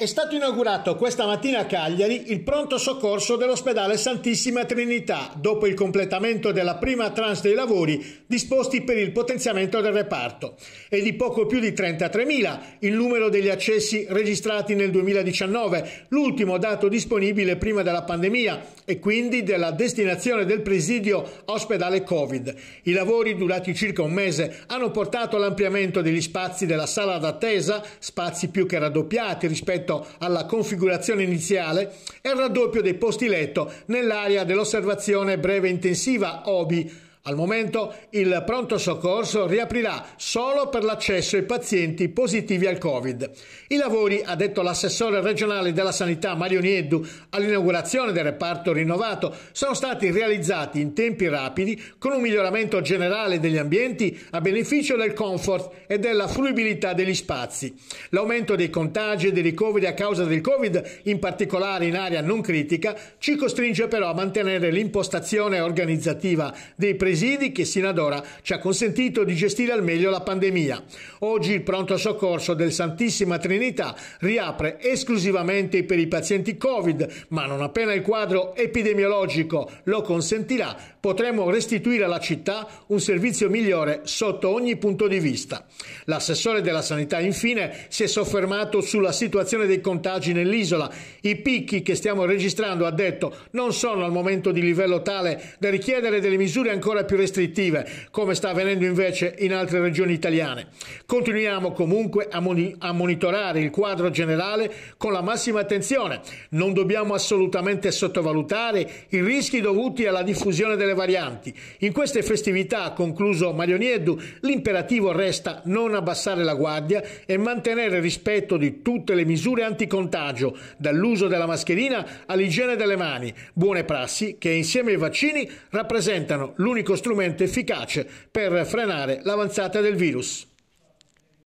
È stato inaugurato questa mattina a Cagliari il pronto soccorso dell'ospedale Santissima Trinità dopo il completamento della prima tranche dei lavori disposti per il potenziamento del reparto. È di poco più di 33.000 il numero degli accessi registrati nel 2019, l'ultimo dato disponibile prima della pandemia e quindi della destinazione del presidio ospedale Covid. I lavori, durati circa un mese, hanno portato all'ampliamento degli spazi della sala d'attesa, spazi più che raddoppiati rispetto letto alla configurazione iniziale e il raddoppio dei posti letto nell'area dell'osservazione breve intensiva OBI al momento il pronto soccorso riaprirà solo per l'accesso ai pazienti positivi al Covid. I lavori, ha detto l'assessore regionale della sanità Mario Nieddu all'inaugurazione del reparto rinnovato, sono stati realizzati in tempi rapidi con un miglioramento generale degli ambienti a beneficio del comfort e della fruibilità degli spazi. L'aumento dei contagi e dei ricoveri a causa del Covid, in particolare in area non critica, ci costringe però a mantenere l'impostazione organizzativa dei presidi presidi che sino ad ora ci ha consentito di gestire al meglio la pandemia. Oggi il pronto soccorso del Santissima Trinità riapre esclusivamente per i pazienti Covid, ma non appena il quadro epidemiologico lo consentirà, potremo restituire alla città un servizio migliore sotto ogni punto di vista. L'assessore della sanità infine si è soffermato sulla situazione dei contagi nell'isola. I picchi che stiamo registrando, ha detto, non sono al momento di livello tale da richiedere delle misure ancora ancora più restrittive, come sta avvenendo invece in altre regioni italiane. Continuiamo comunque a, moni a monitorare il quadro generale con la massima attenzione. Non dobbiamo assolutamente sottovalutare i rischi dovuti alla diffusione delle varianti. In queste festività, ha concluso Mario Nieddu, l'imperativo resta non abbassare la guardia e mantenere il rispetto di tutte le misure anticontagio, dall'uso della mascherina all'igiene delle mani, buone prassi che insieme ai vaccini rappresentano l'unico strumento efficace per frenare l'avanzata del virus.